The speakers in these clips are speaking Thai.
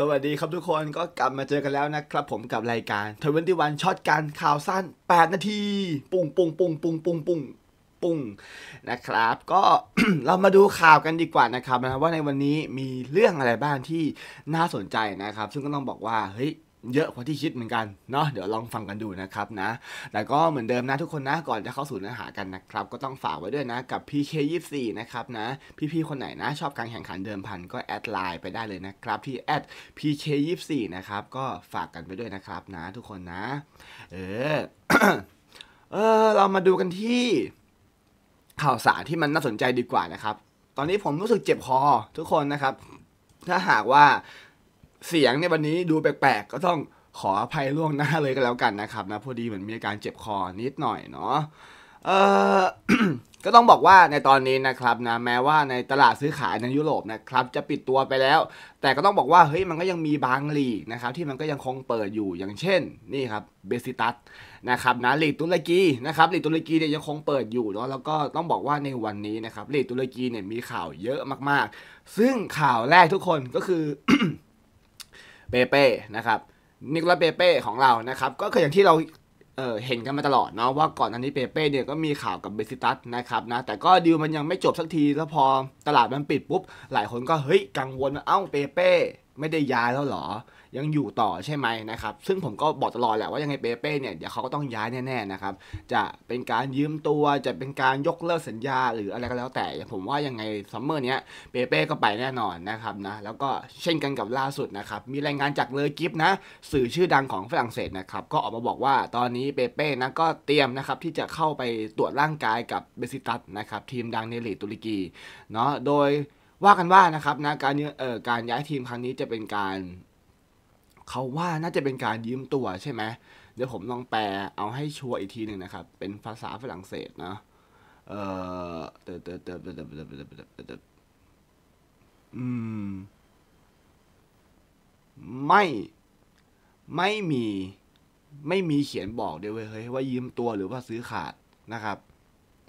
สวัสดีครับทุกคนก็กลับมาเจอกันแล้วนะครับผมกับรายการทเวนตี้วันช็อตการข่าวสั้น8 นาที ปุ่งปุ่งปุ่งปุ่งปุ่งปุ่งปุ่งนะครับ ก็เรามาดูข่าวกันดีกว่านะครับนะว่าในวันนี้มีเรื่องอะไรบ้างที่น่าสนใจนะครับ ซึ่งก็ต้องบอกว่าเฮ้ยเยอะกว่าที่คิดเหมือนกันเนาะเดี๋ยวลองฟังกันดูนะครับนะแต่ก็เหมือนเดิมนะทุกคนนะก่อนจะเข้าสู่เนื้อหากันนะครับ ก็ต้องฝากไว้ด้วยนะกับ PK24 นะครับนะ พี่ๆคนไหนนะชอบการแข่งขันเดิมพันก็แอดไลน์ไปได้เลยนะครับ ที่แอด PK24 นะครับ ก็ฝากกันไปด้วย นะครับนะทุกคนนะ เออเออเรามาดูกันที่ ข่าวสารที่มันน่าสนใจดีกว่านะครับ ตอนนี้ผมรู้สึกเจ็บคอทุกคนนะครับ ถ้าหากว่าเสียงในวันนี้ดูแปลกๆก็ต้องขออภัยล่วงหน้าเลยก็แล้วกันนะครับนะพอดีเหมือนมีอาการเจ็บคอนิดหน่อยเนาะเอ่อก็ต้องบอกว่าในตอนนี้นะครับนะแม้ว่าในตลาดซื้อขายในยุโรปนะครับ จะปิดตัวไปแล้ว แต่ก็ต้องบอกว่าเฮ้ยมันก็ยังมีบางลีกนะครับ ที่มันก็ยังคงเปิดอยู่อย่างเช่นนี่ครับเบซิตัสนะครับนะลีกตุรกีนะครับลีกตุรกีเนี่ยยังคงเปิดอยู่เนาะแล้วก็ต้องบอกว่าในวันนี้นะครับลีกตุรกีเนี่ยมีข่าวเยอะมาก ๆ ซึ่งข่าวแรกทุกคนก็คือเปเป้ นะครับ นิโคลัสเปเป้ของเรา นะครับ ก็คืออย่างที่เราเเห็นกันมาตลอดเนาะ ว่าก่อนอันนี้เปเป้เนี่ยก็มีข่าวกับเบซิตัส นะครับ นะ แต่ก็ดีลมันยังไม่จบสักที แล้วพอตลาดมันปิดปุ๊บ หลายคนก็เฮ้ยกังวลว่าเอ้าเปเป้ไม่ได้ย้ายแล้วหรอ ยังอยู่ต่อใช่ไหมนะครับ ซึ่งผมก็บอกตลอดแหละว่ายังไงเปเป้เนี่ยเดี๋ยวเขาก็ต้องย้ายแน่ๆนะครับ จะเป็นการยืมตัวจะเป็นการยกเลิกสัญญาหรืออะไรก็แล้วแต่ ผมว่ายังไงซัมเมอร์เนี้ยเปเป้ก็ไปแน่นอนนะครับนะ แล้วก็เช่นกันกับล่าสุดนะครับ มีรายงานจากเลอกิฟนะ สื่อชื่อดังของฝรั่งเศสนะครับก็ออกมาบอกว่าตอนนี้เปเป้นะก็เตรียมนะครับที่จะเข้าไปตรวจร่างกายกับเบซิตัสนะครับทีมดังในลีกตุรกีเนาะโดยว่ากันว่านะครับนะการเอ่อการย้ายทีมครั้งนี้จะเป็นการ เขาว่าน่าจะเป็นการยืมตัวใช่ไหมเดี๋ยวผมลองแปลเอาให้ชัวร์อีกทีหนึ่งนะครับ เป็นภาษาฝรั่งเศสนะเอ่อเติบเติบเติบเติบเติบเติบเเติอืม ไม่ไม่มี ไม่มีเขียนบอกเดี๋ยวเฮ้ยว่า ยืมตัวหรือว่าซื้อขาดนะครับ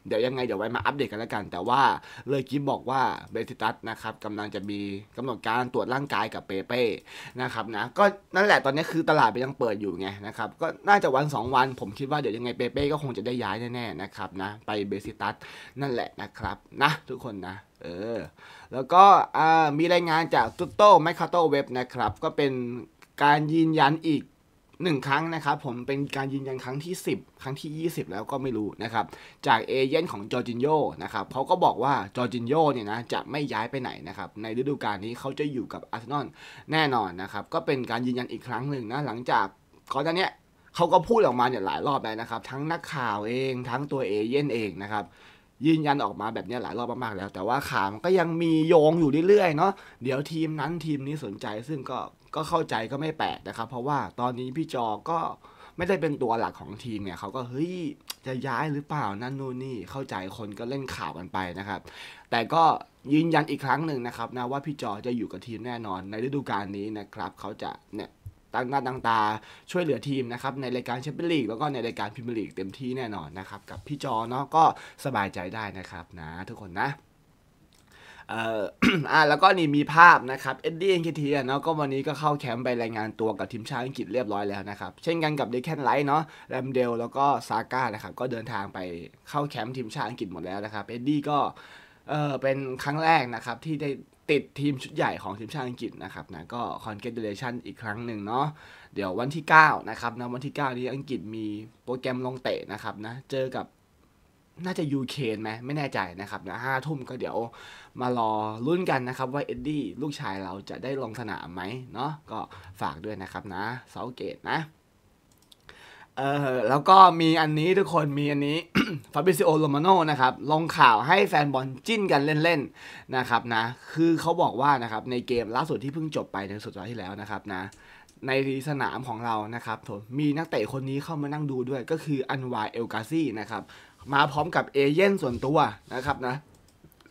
เดี๋ยวยังไงเดี๋ยวไว้มาอัปเดตกันแล้วกัน แต่ว่าเลยกิฟบอกว่าเบติตัสนะครับกำลังจะมีกำหนดการตรวจร่างกายกับเปเป้นะครับนะก็นั่นแหละตอนนี้คือตลาดไปยังเปิดอยู่ไงนะครับก็น่าจะวัน 2 วันผมคิดว่าเดี๋ยวยังไงเปเป้ก็คงจะได้ย้ายแน่ๆนะครับนะไปเบติตัสนั่นแหละนะครับ นะทุกคนนะเออแล้วก็มีรายงานจากตุตโต้แมคคาโตเว็บนะครับก็เป็นการยืนยันอีกหนึ่งครั้งนะครับผมเป็นการยืนยันครั้งที่ 10 ครั้งที่ 20 แล้วก็ไม่รู้นะครับจากเอเจนต์ของจอร์จินโยนะครับเขาก็บอกว่าจอร์จินโยเนี่ยนะจะไม่ย้ายไปไหนนะครับในฤดูกาลนี้เขาจะอยู่กับอาร์เซนอลแน่นอนนะครับก็เป็นการยืนยันอีกครั้งหนึ่งนะหลังจากก่อนหน้านี้เขาก็พูดออกมาเนี่ยหลายรอบแล้วนะครับทั้งนักข่าวเองทั้งตัวเอเจนต์เองนะครับยืนยันออกมาแบบนี้หลายรอบมากๆแล้วแต่ว่าข่าวมันก็ยังมีโยงอยู่เรื่อยๆเนาะเดี๋ยวทีมนั้นทีมนี้สนใจซึ่งก็ก็เข้าใจก็ไม่แปลกนะครับเพราะว่าตอนนี้พี่จอก็ไม่ได้เป็นตัวหลักของทีมเนี่ยเขาก็เฮ้ยจะย้ายหรือเปล่านั่นนู่นนี่ เข้าใจคนก็เล่นข่าวกันไปนะครับ แต่ก็ยืนยันอีกครั้งหนึ่งนะครับนะว่าพี่จอจะอยู่กับทีมแน่นอน ในฤดูกาลนี้นะครับเขาจะเนี่ยตั้งหน้าตั้งตาช่วยเหลือทีมนะครับในรายการแชมเปี้ยนลีกแล้วก็ในรายการพรีเมียร์ลีกเต็มที่แน่นอนนะครับ กับพี่จอเนาะก็สบายใจได้นะครับนะ ทุกคนนะเอ่ออ่า แล้วก็นี่มีภาพนะครับเอ็ดดี้เอ็นเคทีเนาะ ก็วันนี้ก็เข้าแคมป์ไปรายงานตัวกับทีมชาติอังกฤษเรียบร้อยแล้วนะครับ เช่นกันกับเดคแคนไลท์เนาะแรมเดลแล้วก็ซาก้านะครับ ก็เดินทางไปเข้าแคมป์ทีมชาติอังกฤษหมดแล้วนะครับเอ็ดดี้ก็ เออเป็นครั้งแรกนะครับ ที่ได้ติดทีมชุดใหญ่ของทีมชาติอังกฤษนะครับนะก็คอนเกตเดเลชันอีกครั้งหนึ่งเนาะ เดี๋ยววันที่9นะครับนะวันที่9นี้อังกฤษมีโปรแกรมลงเตะนะครับนะ เจอกับน่าจะยูเครนไหมไม่แน่ใจนะครับนะห้าทุ่มก็เดี๋ยวมารอรุ่นกันนะครับ ว่าเอ็ดดี้ลูกชายเราจะได้ลงสนามไหมเนาะก็ฝากด้วยนะครับนะเซาเกตนะเออแล้วก็มีอันนี้ทุกคนมีอันนี้ฟาบิซิโอโรมาโนนะครับลงข่าวให้แฟนบอลจิ้นกันเล่นๆนะครับนะคือเขาบอกว่านะครับในเกมล่าสุดที่เพิ่งจบไปในสุดสัปดาห์ที่แล้วนะครับนะในสนามของเรานะครับ มีนักเตะคนนี้เข้ามานั่งดูด้วยก็คืออันวาเอลกาซี่นะครับมาพร้อมกับเอเย่นส่วนตัวนะครับนะ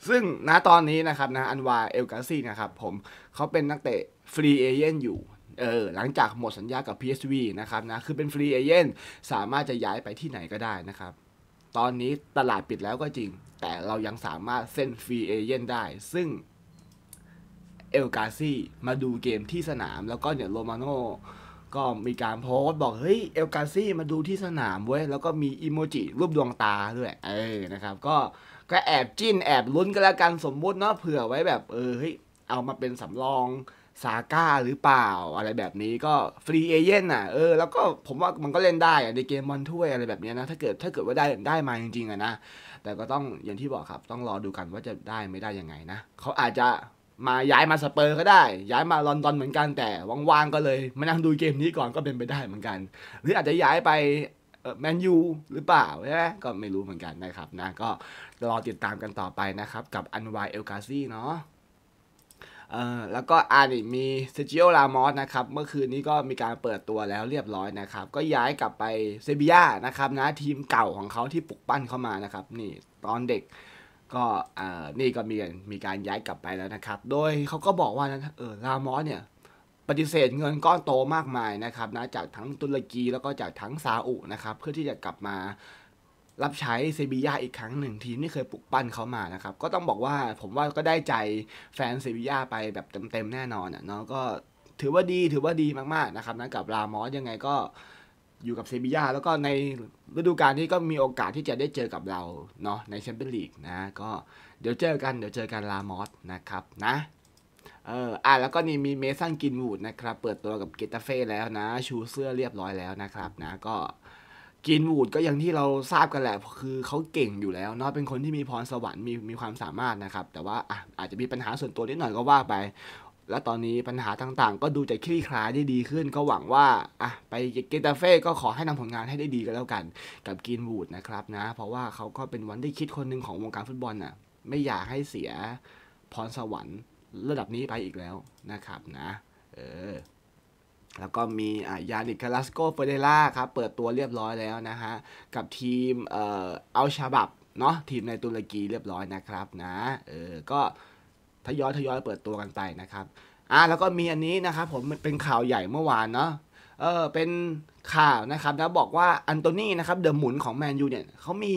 ซึ่งณตอนนี้นะครับนะ อันวาเอลกาซีนะครับผมเขาเป็นนักเตะฟรีเอเย่นอยู่ เออ หลังจากหมดสัญญากับ PSV นะครับนะ คือเป็นฟรีเอเย่นสามารถจะย้ายไปที่ไหนก็ได้นะครับ ตอนนี้ตลาดปิดแล้วก็จริง แต่เรายังสามารถเซ็นฟรีเอเย่นได้ ซึ่งเอลกาซีมาดูเกมที่สนามแล้วก็เนี่ยโรมาโนก็มีการโพสต์บอกเฮ้ยเอลกาซี่มาดูที่สนามเว้ยแล้วก็มีอิโมจิรูปดวงตาด้วย เออนะครับ ก็ก็แอบจิ้นแอบลุ้นกันแล้วกันสมมุติเนาะเผื่อไว้แบบเออเฮ้ย เอามาเป็นสำรองซาก้าหรือเปล่า อะไรแบบนี้ก็ฟรีเอเย่นอ่ะเออ แล้วก็ผมว่ามันก็เล่นได้ในเกมบอลถ้วยอะไรแบบนี้นะ ถ้าเกิดถ้าเกิดว่าได้ได้มาจริง ๆอะนะ แต่ก็ต้องอย่างที่บอกครับต้องรอดูกันว่าจะได้ไม่ได้ยังไงนะเขาอาจจะมาย้ายมาสเปอร์ก็ได้ ย้ายมาลอนดอนเหมือนกันแต่ว่างๆก็เลย มานั่งดูเกมนี้ก่อนก็เป็นไปได้เหมือนกัน หรืออาจจะย้ายไปแมนยูหรือเปล่าใช่ไหมก็ไม่รู้เหมือนกันนะครับ นะ ก็รอติดตามกันต่อไปนะครับ กับอันวายเอลกาซี่เนาะแล้วก็อันนี้มีเซจิโอลามอสนะครับเมื่อคืนนี้ก็มีการเปิดตัวแล้วเรียบร้อยนะครับ ก็ย้ายกลับไปเซบียานะครับ นะทีมเก่าของเขาที่ปลุกปั้นเข้ามานะครับนี่ตอนเด็กก็นี่ก็มีมีการย้ายกลับไปแล้วนะครับ โดยเขาก็บอกว่านะเออรามอสเนี่ย ปฏิเสธเงินก้อนโตมากมายนะครับนะจากทั้งตุรกี แล้วก็จากทั้งซาอุนะครับ เพื่อที่จะกลับมา รับใช้เซบียาอีกครั้งหนึ่งทีมที่เคยปลุกปั้นเขามานะครับ ก็ต้องบอกว่าผมว่าก็ได้ใจแฟนเซบียาไปแบบเต็มๆแน่นอนเนาะก็ถือว่าดี ถือว่าดีมากๆนะครับนะกับรามอสยังไงก็อยู่กับเซบีย่าแล้วก็ในฤดูกาลนี้ก็มีโอกาสที่จะได้เจอกับเราเนาะในแชมเปี้ยนลีกนะก็เดี๋ยวเจอกันเดี๋ยวเจอกันลามอสนะครับนะเอออ่ะแล้วก็นี่มีเมสันกินวูดนะครับ เปิดตัวกับเกตาเฟ่แล้วนะ ชูเสื้อเรียบร้อยแล้วนะครับนะก็กินวูดก็อย่างที่เราทราบกันแหละ คือเขาเก่งอยู่แล้วเนาะเป็นคนที่มีพรสวรรค์มีมีความสามารถนะครับ แต่ว่าอ่ะอาจจะมีปัญหาส่วนตัวนิดหน่อยก็ว่าไปและตอนนี้ปัญหาต่างๆ ก็ดูจะคลี่คลายได้ดีขึ้น ก็หวังว่า อ่ะ ไปเกตาเฟ่ก็ขอให้นำผลงานให้ได้ดีก็แล้วกัน กับกีนวูดนะครับนะ เพราะว่าเขาก็เป็นวันได้คิดคนหนึ่งของวงการฟุตบอลน่ะไม่อยากให้เสียพรสวรรค์ระดับนี้ไปอีกแล้วนะครับนะ เออ แล้วก็มีอยานิคลาสโกเฟเดล่าครับเปิดตัวเรียบร้อยแล้วนะฮะกับทีมเอ่อเอาชาบับเนาะทีมในตุรกีเรียบร้อยนะครับนะเออก็ทยอยทยอยเปิดตัวกันไปนะครับ อ่า แล้วก็มีอันนี้นะครับ ผมเป็นข่าวใหญ่เมื่อวานเนาะ เออเป็นข่าวนะครับนะบอกว่าอันโตนีนะครับ เดอะหมุนของแมนยูเนี่ยเขามี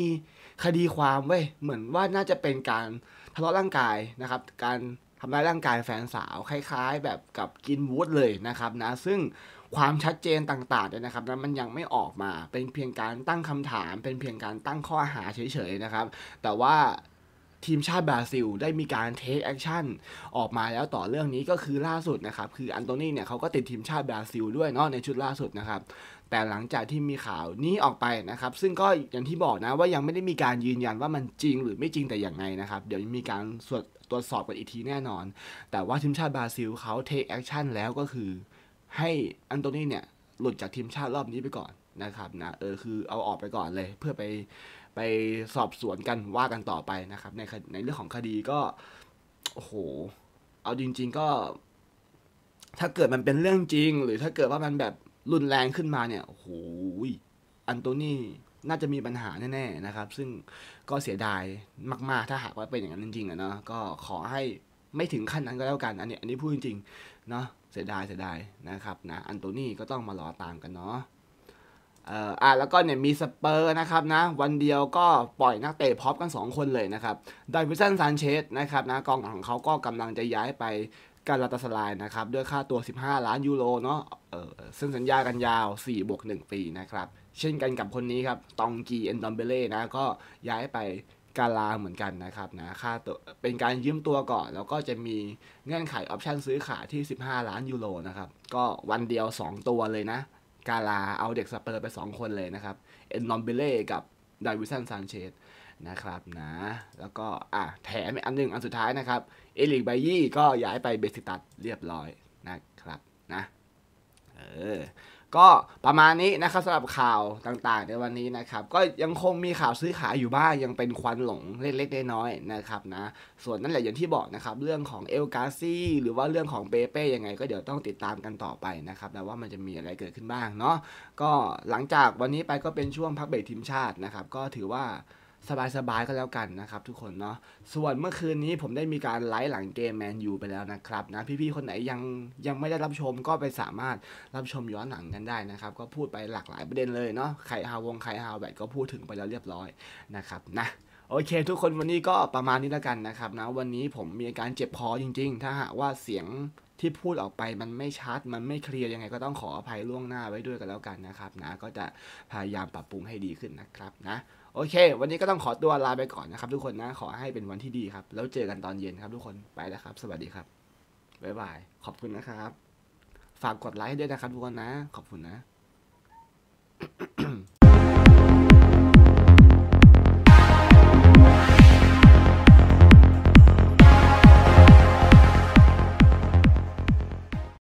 คดีความเว้ยเหมือนว่าน่าจะเป็นการทะเลาะร่างกายนะครับ การทำร้ายร่างกายแฟนสาวคล้ายๆ แบบกับกินวูดเลยนะครับนะ ซึ่งความชัดเจนต่างๆเนี่ยนะครับนั้นมันยังไม่ออกมาเป็นเพียงการตั้งคำถามเป็นเพียงการตั้งข้อหาเฉยๆนะครับ แต่ว่าทีมชาติบราซิลได้มีการเทคแอคชั่นออกมาแล้วต่อเรื่องนี้ก็คือล่าสุดนะครับ คืออันโตนีเนี่ยเขาก็ติดทีมชาติบราซิลด้วยเนาะในชุดล่าสุดนะครับ แต่หลังจากที่มีข่าวนี้ออกไปนะครับ ซึ่งก็อย่างที่บอกนะว่ายังไม่ได้มีการยืนยันว่ามันจริงหรือไม่จริงแต่อย่างไรนะครับ เดี๋ยวมีการสวดตรวจสอบกันอีกทีแน่นอน แต่ว่าทีมชาติบราซิลเขาเทคแอคชั่นแล้วก็คือ ให้อันโตนีเนี่ย หลุดจากทีมชาติรอบนี้ไปก่อนนะครับนะเออคือเอาออกไปก่อนเลยเพื่อไปไปสอบสวนกันว่ากันต่อไปนะครับ ในในเรื่องของคดีก็โอ้โหเอาจริง ๆก็ ถ้าเกิดมันเป็นเรื่องจริง หรือถ้าเกิดว่ามันแบบรุนแรงขึ้นมาเนี่ยโอ้โหอันโตนี่น่าจะมีปัญหาแน่ๆนะครับ ซึ่งก็เสียดายมาก ๆ ถ้าหากว่าเป็นอย่างนั้นจริงๆอะเนาะก็ขอให้ไม่ถึงขั้นนั้นก็แล้วกันอันนี้อันนี้พูดจริงๆเนาะเสียดายเสียดายนะครับ นะอันโตนี่ก็ต้องมารอตามกันเนาะอ่าแล้วก็เนี่ยมีสเปอร์นะครับนะวันเดียวก็ปล่อยนักเตะพร้อมกัน 2 คนเลยนะครับดาวิสันซานเชสนะครับนะกองหังของเขาก็กำลังจะย้ายไปกาลาตาสลายนะครับ ด้วยค่าตัว 15 ล้านยูโรเนาะเอ่อ ซึ่งสัญญากันยาว 4 บวก 1 ปีนะครับ เช่นกันกับคนนี้ครับ ตองกีเอนดอมเบเล่นะ ก็ย้ายไปกาลาเหมือนกันนะครับนะ ค่าตัวเป็นการยืมตัวก่อน แล้วก็จะมีเงื่อนไขออปชั่นซื้อขายที่15 ล้านยูโรนะครับก็วันเดียว 2 ตัวเลยนะกาลา เอาเด็กสเปอร์ไป 2 คนเลยนะครับ เอ็นลอมเบเล่กับดาวิสันซานเชสนะครับนะ แล้วก็ อ่ะ แถมอันนึงอันสุดท้ายนะครับ เอลิกไบยี่ก็ย้ายไปเบสิตัสเรียบร้อยนะครับนะเออก็ประมาณนี้นะครับสำหรับข่าวต่างๆในวันนี้นะครับก็ยังคงมีข่าวซื้อขายอยู่บ้าง ยังเป็นควันหลงเล็กๆน้อยๆนะครับนะส่วนนั่นแหละอย่างที่บอกนะครับ เรื่องของเอลกาซี่หรือว่าเรื่องของเปเป้ยังไงก็เดี๋ยวต้องติดตามกันต่อไปนะครับแล้วว่ามันจะมีอะไรเกิดขึ้นบ้างเนาะก็หลังจากวันนี้ไปก็เป็นช่วงพักเบรกทีมชาตินะครับก็ถือว่าสบายๆ ก็แล้วกันนะครับทุกคนเนาะ ส่วนเมื่อคืนนี้ผมได้มีการไลฟ์หลังเกมแมนยูไปแล้วนะครับนะพี่ๆคนไหนยังยังไม่ได้รับชมก็ไปสามารถรับชมย้อนหลังกันได้นะครับก็พูดไปหลากหลายประเด็นเลยเนาะใครฮาวงใครฮาวแบทก็พูดถึงไปแล้วเรียบร้อยนะครับ นะโอเค ทุกคนวันนี้ก็ประมาณนี้แล้วกันนะครับ นะวันนี้ผมมีอาการเจ็บคอจริง ๆ ถ้าหากว่าเสียงที่พูดออกไปมันไม่ชัด มันไม่เคลียร์ยังไง ก็ต้องขออภัยล่วงหน้าไว้ด้วยกันแล้วกันนะครับนะก็จะพยายามปรับปรุงให้ดีขึ้นนะครับนะโอเค วันนี้ก็ต้องขอตัวลาไปก่อนนะครับทุกคนนะ ขอให้เป็นวันที่ดีครับ แล้วเจอกันตอนเย็นครับ ทุกคน ไปแล้วครับ สวัสดีครับบ๊ายบายขอบคุณนะครับ ฝากกดไลค์ด้วยนะครับ ทุกคนนะ ขอบคุณนะ